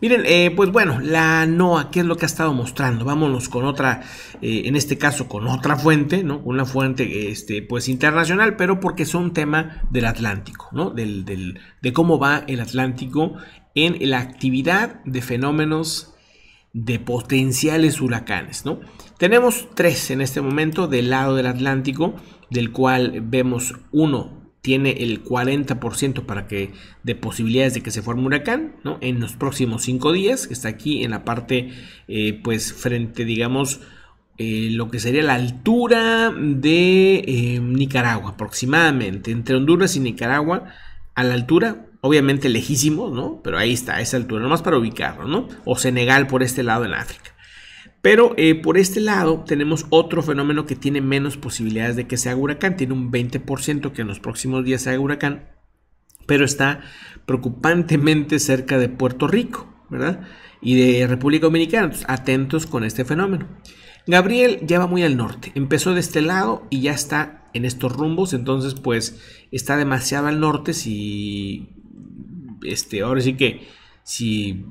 Miren, eh, pues bueno, la NOAA, ¿qué es lo que ha estado mostrando? Vámonos con otra, eh, en este caso con otra fuente, ¿no? Una fuente, este, pues internacional, pero porque es un tema del Atlántico, ¿no? de cómo va el Atlántico en la actividad de fenómenos de potenciales huracanes, ¿no? Tenemos tres en este momento del lado del Atlántico, del cual vemos uno tiene el 40% para que, de posibilidades de que se forme huracán ¿no? en los próximos cinco días, que está aquí en la parte, eh, pues frente, digamos, eh, lo que sería la altura de eh, Nicaragua, aproximadamente, entre Honduras y Nicaragua, a la altura, obviamente lejísimos, ¿no? Pero ahí está, esa altura, nomás para ubicarlo, ¿no? O Senegal por este lado en África. Pero eh, por este lado tenemos otro fenómeno que tiene menos posibilidades de que sea huracán, tiene un 20% que en los próximos días sea huracán, pero está preocupantemente cerca de Puerto Rico, ¿verdad? Y de República Dominicana, Entonces, atentos con este fenómeno. Gabriel ya va muy al norte, empezó de este lado y ya está en estos rumbos, entonces pues está demasiado al norte si, este, ahora sí que si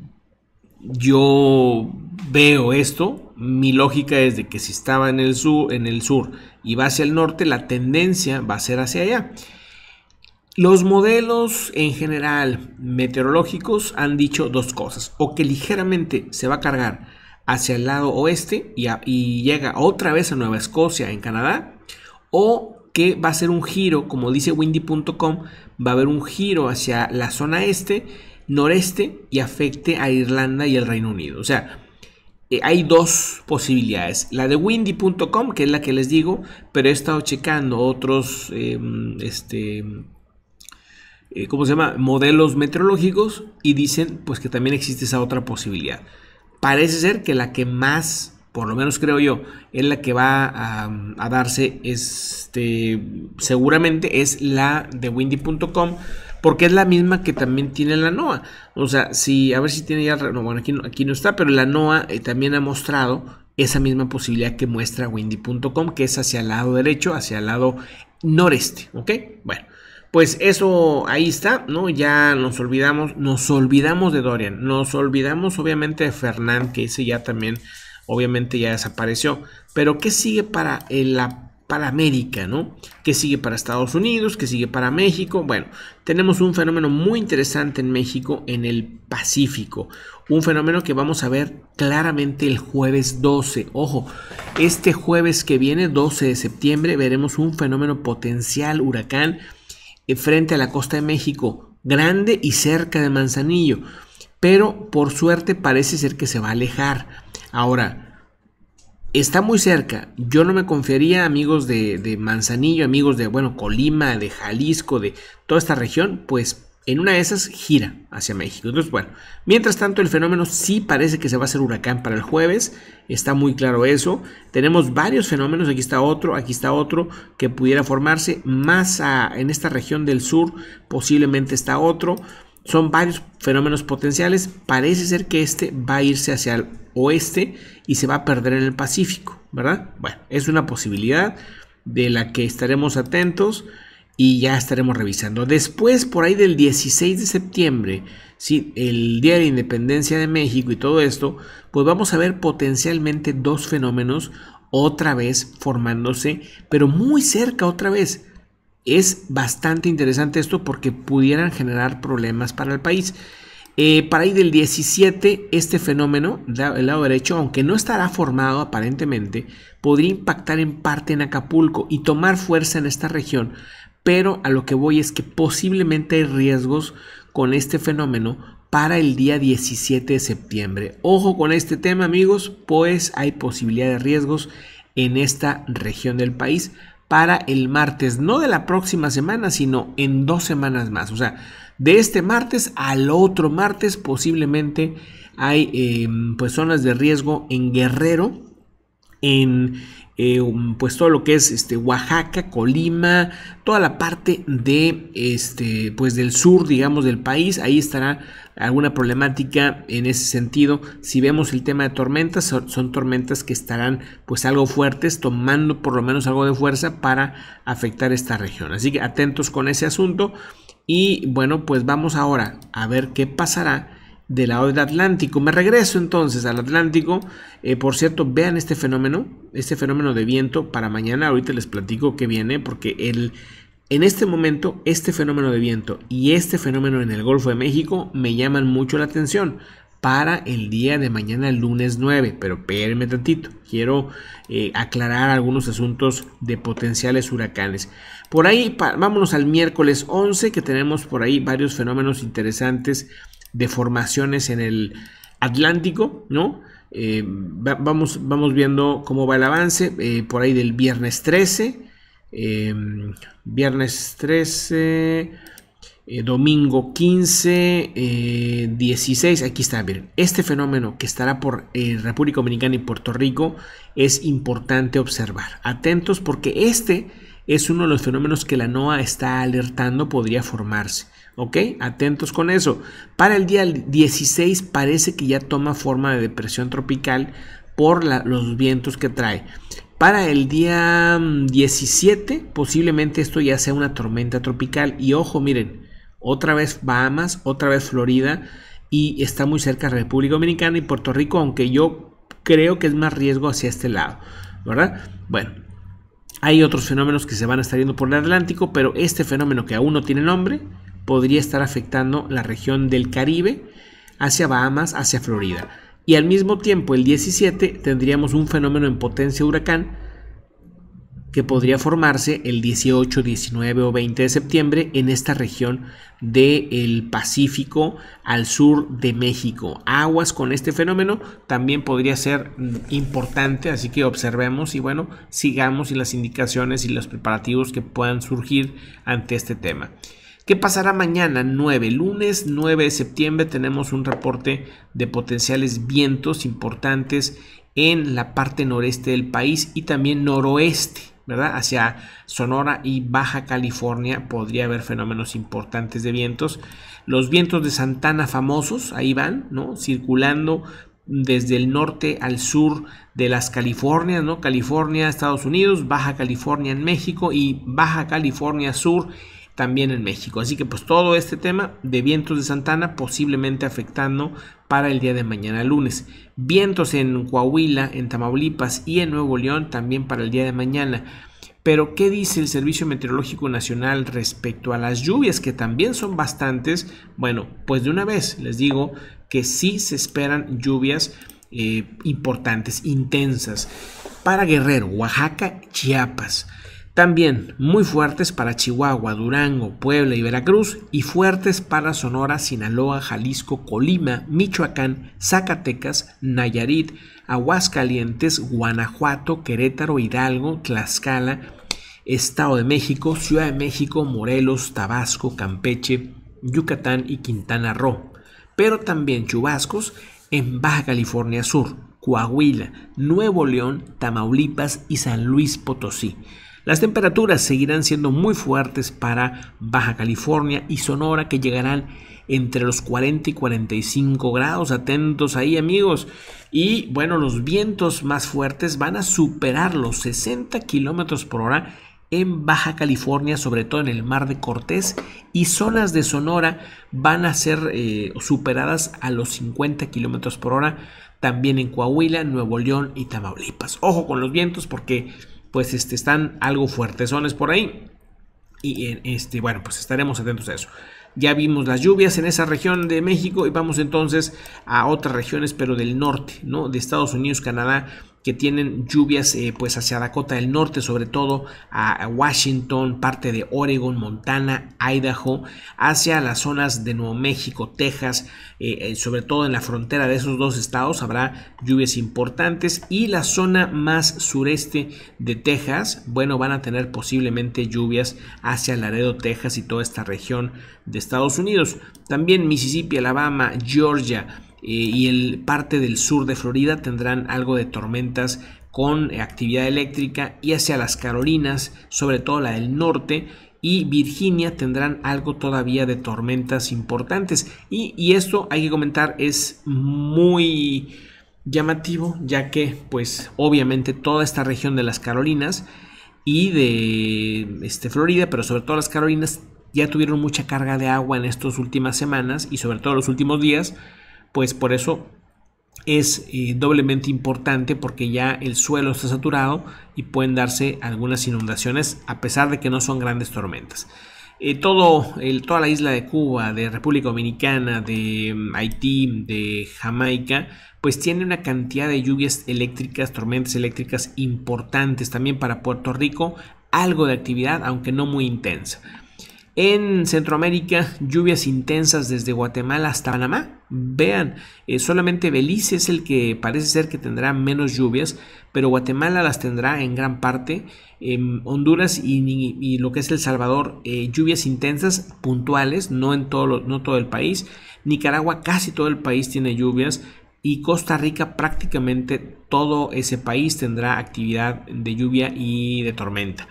yo veo esto, mi lógica es de que si estaba en el, sur, en el sur y va hacia el norte, la tendencia va a ser hacia allá. Los modelos en general meteorológicos han dicho dos cosas, o que ligeramente se va a cargar hacia el lado oeste y, y llega otra vez a Nueva Escocia, en Canadá, o que va a ser un giro, como dice windy.com, va a haber un giro hacia la zona este noreste y afecte a Irlanda y el Reino Unido. O sea, eh, hay dos posibilidades. La de windy.com, que es la que les digo, pero he estado checando otros, em, este, eh, ¿cómo se llama? Modelos meteorológicos y dicen pues que también existe esa otra posibilidad. Parece ser que la que más, por lo menos creo yo, es la que va a, darse, este, seguramente es la de windy.com porque es la misma que también tiene la NOAA. O sea, si, a ver si tiene ya. No, bueno, aquí no, está, pero la NOAA eh, también ha mostrado esa misma posibilidad que muestra windy.com, que es hacia el lado derecho, hacia el lado noreste. ¿Ok? Bueno. Pues eso ahí está, ¿no? Ya nos olvidamos, nos olvidamos de Dorian, nos olvidamos obviamente de Fernán, que ese ya también obviamente ya desapareció. Pero ¿qué sigue para el, la para América, ¿no? Que sigue para Estados Unidos, que sigue para México. Bueno, tenemos un fenómeno muy interesante en México, en el Pacífico. Un fenómeno que vamos a ver claramente el jueves 12. Ojo, este jueves que viene, 12 de septiembre, veremos un fenómeno potencial huracán eh, frente a la costa de México, grande y cerca de Manzanillo. Pero por suerte parece ser que se va a alejar. Ahora, está muy cerca. Yo no me confiaría, amigos de, Manzanillo, amigos de, bueno, Colima, de Jalisco, de toda esta región, pues en una de esas gira hacia México. Entonces, bueno, mientras tanto el fenómeno sí parece que se va a hacer huracán para el jueves, está muy claro eso. Tenemos varios fenómenos, aquí está otro, aquí está otro que pudiera formarse, más en esta región del sur posiblemente está otro. Son varios fenómenos potenciales. Parece ser que este va a irse hacia el oeste y se va a perder en el Pacífico, ¿verdad? Bueno, es una posibilidad de la que estaremos atentos y ya estaremos revisando. Después, por ahí del 16 de septiembre, si el Día de la Independencia de México y todo esto, pues vamos a ver potencialmente dos fenómenos otra vez formándose, pero muy cerca otra vez. Es bastante interesante esto porque pudieran generar problemas para el país. Eh, para ir del 17, este fenómeno, el lado derecho, aunque no estará formado aparentemente, podría impactar en parte en Acapulco y tomar fuerza en esta región. Pero a lo que voy es que posiblemente hay riesgos con este fenómeno para el día 17 de septiembre. Ojo con este tema amigos, pues hay posibilidad de riesgos en esta región del país para el martes, no de la próxima semana, sino en dos semanas más. O sea, de este martes al otro martes posiblemente hay eh, pues zonas de riesgo en Guerrero, en eh, pues todo lo que es este, Oaxaca, Colima, toda la parte de, este, pues del sur, digamos, del país, ahí estará alguna problemática en ese sentido. Si vemos el tema de tormentas, son, son, tormentas que estarán pues algo fuertes, tomando por lo menos algo de fuerza para afectar esta región. Así que atentos con ese asunto. Y bueno, pues vamos ahora a ver qué pasará del lado del Atlántico. Me regreso entonces al Atlántico. Eh, por cierto, vean este fenómeno, este fenómeno de viento para mañana. Ahorita les platico qué viene porque el, en este momento este fenómeno de viento y este fenómeno en el Golfo de México me llaman mucho la atención para el día de mañana, el lunes 9. Pero espérenme tantito, quiero eh, aclarar algunos asuntos de potenciales huracanes. Por ahí, vámonos al miércoles 11, que tenemos por ahí varios fenómenos interesantes de formaciones en el Atlántico, ¿no? Eh, vamos, vamos viendo cómo va el avance, eh, por ahí del viernes 13, em, viernes 13, eh, domingo 15, 16, aquí está, miren, este fenómeno que estará por República Dominicana y Puerto Rico es importante observar, atentos porque este es uno de los fenómenos que la NOAA está alertando podría formarse. ¿Ok? Atentos con eso. Para el día 16 parece que ya toma forma de depresión tropical por los vientos que trae. Para el día 17 mm, posiblemente esto ya sea una tormenta tropical. Y ojo, miren, otra vez Bahamas, otra vez Florida y está muy cerca República Dominicana y Puerto Rico, aunque yo creo que es más riesgo hacia este lado, ¿verdad? Bueno, hay otros fenómenos que se van a estar yendo por el Atlántico, pero este fenómeno que aún no tiene nombre podría estar afectando la región del Caribe hacia Bahamas, hacia Florida. Y al mismo tiempo, el 17 tendríamos un fenómeno en potencia huracán que podría formarse el 18, 19 o 20 de septiembre en esta región del Pacífico al sur de México. Aguas con este fenómeno también podría ser mm, importante, así que observemos y bueno, sigamos las indicaciones y los preparativos que puedan surgir ante este tema. ¿Qué pasará mañana 9? Lunes 9 de septiembre tenemos un reporte de potenciales vientos importantes en la parte noreste del país y también noroeste, ¿verdad? Hacia Sonora y Baja California podría haber fenómenos importantes de vientos. Los vientos de Santana famosos, ahí van, ¿no? Circulando desde el norte al sur de las Californias, ¿no? California, Estados Unidos, Baja California en México y Baja California Sur también en México. Así que pues todo este tema de vientos de Santana posiblemente afectando para el día de mañana lunes. Vientos en Coahuila, en Tamaulipas y en Nuevo León también para el día de mañana. Pero ¿qué dice el Servicio Meteorológico Nacional respecto a las lluvias que también son bastantes? Bueno, pues de una vez les digo que sí se esperan lluvias eh, importantes, intensas, para Guerrero, Oaxaca, Chiapas. También muy fuertes para Chihuahua, Durango, Puebla y Veracruz y fuertes para Sonora, Sinaloa, Jalisco, Colima, Michoacán, Zacatecas, Nayarit, Aguascalientes, Guanajuato, Querétaro, Hidalgo, Tlaxcala, Estado de México, Ciudad de México, Morelos, Tabasco, Campeche, Yucatán y Quintana Roo. Pero también chubascos en Baja California Sur, Coahuila, Nuevo León, Tamaulipas y San Luis Potosí. Las temperaturas seguirán siendo muy fuertes para Baja California y Sonora que llegarán entre los 40 y 45 grados. Atentos ahí amigos. Y bueno, los vientos más fuertes van a superar los 60 kilómetros por hora en Baja California, sobre todo en el Mar de Cortés, y zonas de Sonora van a ser eh, superadas a los 50 kilómetros por hora, también en Coahuila, Nuevo León y Tamaulipas. Ojo con los vientos porque pues este, están algo fuertesones por ahí. Y eh, este, bueno, pues estaremos atentos a eso. Ya vimos las lluvias en esa región de México y vamos entonces a otras regiones, pero del norte, ¿no? De Estados Unidos, Canadá que tienen lluvias eh, pues hacia Dakota del Norte, sobre todo a Washington, parte de Oregon, Montana, Idaho, hacia las zonas de Nuevo México, Texas, eh, eh, sobre todo en la frontera de esos dos estados habrá lluvias importantes y la zona más sureste de Texas, bueno, van a tener posiblemente lluvias hacia Laredo, Texas y toda esta región de Estados Unidos. También Mississippi, Alabama, Georgia, eh, y el parte del sur de Florida tendrán algo de tormentas con eh, actividad eléctrica y hacia las Carolinas, sobre todo la del norte, y Virginia tendrán algo todavía de tormentas importantes. Y, esto hay que comentar es muy llamativo, ya que pues obviamente toda esta región de las Carolinas y de este, Florida, pero sobre todo las Carolinas, ya tuvieron mucha carga de agua en estas últimas semanas y sobre todo los últimos días pues por eso es eh, doblemente importante porque ya el suelo está saturado y pueden darse algunas inundaciones a pesar de que no son grandes tormentas. Eh, todo, toda la isla de Cuba, de República Dominicana, de mm, Haití, de Jamaica, pues tiene una cantidad de lluvias eléctricas, tormentas eléctricas importantes también para Puerto Rico, algo de actividad, aunque no muy intensa. En Centroamérica, lluvias intensas desde Guatemala hasta Panamá. Vean, eh, solamente Belice es el que parece ser que tendrá menos lluvias, pero Guatemala las tendrá en gran parte. En em, Honduras y, lo que es El Salvador, eh, lluvias intensas puntuales, no en todo, no todo el país. Nicaragua, casi todo el país tiene lluvias. Y Costa Rica, prácticamente todo ese país tendrá actividad de lluvia y de tormenta.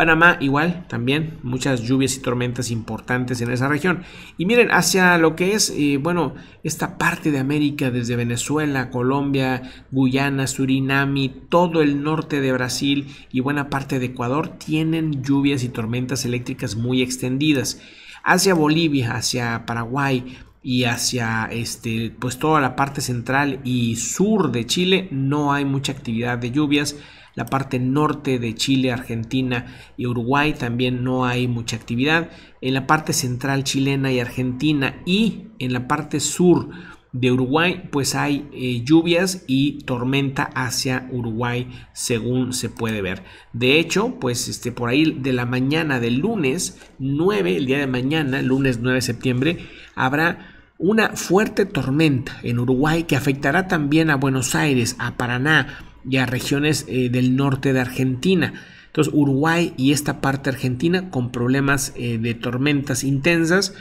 Panamá igual, también muchas lluvias y tormentas importantes en esa región. Y miren, hacia lo que es, eh, bueno, esta parte de América, desde Venezuela, Colombia, Guyana, Surinami, todo el norte de Brasil y buena parte de Ecuador tienen lluvias y tormentas eléctricas muy extendidas. Hacia Bolivia, hacia Paraguay, y hacia este pues toda la parte central y sur de Chile no hay mucha actividad de lluvias la parte norte de Chile, Argentina y Uruguay también no hay mucha actividad. En la parte central chilena y argentina y en la parte sur de Uruguay, pues hay eh, lluvias y tormenta hacia Uruguay, según se puede ver. De hecho, pues este, por ahí de la mañana del lunes 9, el día de mañana, lunes 9 de septiembre, habrá una fuerte tormenta en Uruguay que afectará también a Buenos Aires, a Paraná, y regiones eh, del norte de Argentina. Entonces Uruguay y esta parte argentina con problemas eh, de tormentas intensas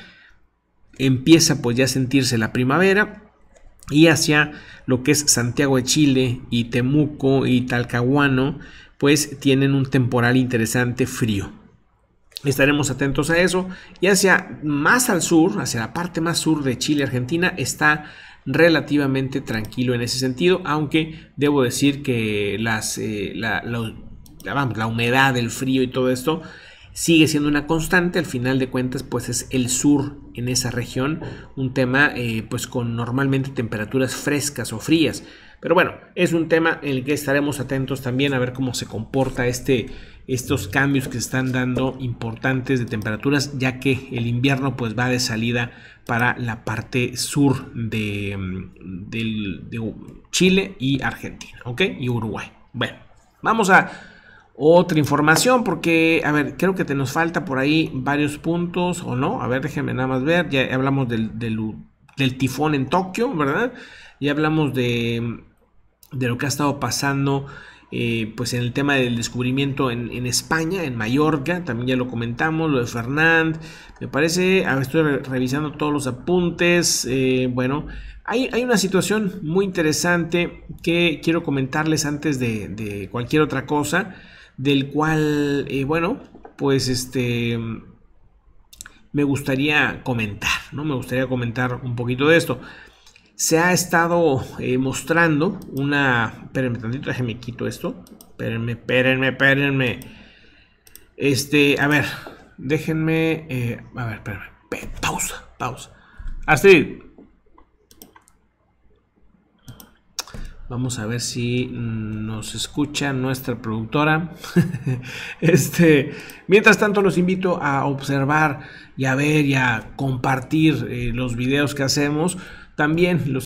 empieza pues ya a sentirse la primavera y hacia lo que es Santiago de Chile y Temuco y Talcahuano pues tienen un temporal interesante frío. Estaremos atentos a eso. Y hacia más al sur, hacia la parte más sur de Chile, Argentina, está relativamente tranquilo en ese sentido, aunque debo decir que las, eh, la, humedad, el frío y todo esto sigue siendo una constante, al final de cuentas pues es el sur en esa región, un tema eh, pues con normalmente temperaturas frescas o frías, pero bueno, es un tema en el que estaremos atentos también a ver cómo se comporta este, estos cambios que se están dando importantes de temperaturas, ya que el invierno pues va de salida para la parte sur mm, de, Chile y Argentina, ¿ok? Y Uruguay. Bueno, vamos a otra información porque, a ver, creo que te nos falta por ahí varios puntos o no. A ver, déjenme nada más ver. Ya hablamos del, del, tifón en Tokio, ¿verdad? Ya hablamos de, de lo que ha estado pasando eh, pues en el tema del descubrimiento en, España, en Mallorca, también ya lo comentamos, lo de Fernand, me parece, a estoy revisando todos los apuntes, eh, bueno, hay, una situación muy interesante que quiero comentarles antes de, cualquier otra cosa, del cual, eh, bueno, pues este, me gustaría comentar, ¿no? Me gustaría comentar un poquito de esto se ha estado eh, mostrando una... Espérenme tantito, déjenme quito esto. Espérenme, espérenme, espérenme. Este, a ver, déjenme... Eh, a ver, espérenme. Pausa, pausa. Así. Vamos a ver si nos escucha nuestra productora. este, mientras tanto, los invito a observar y a ver y a compartir eh, los videos que hacemos también los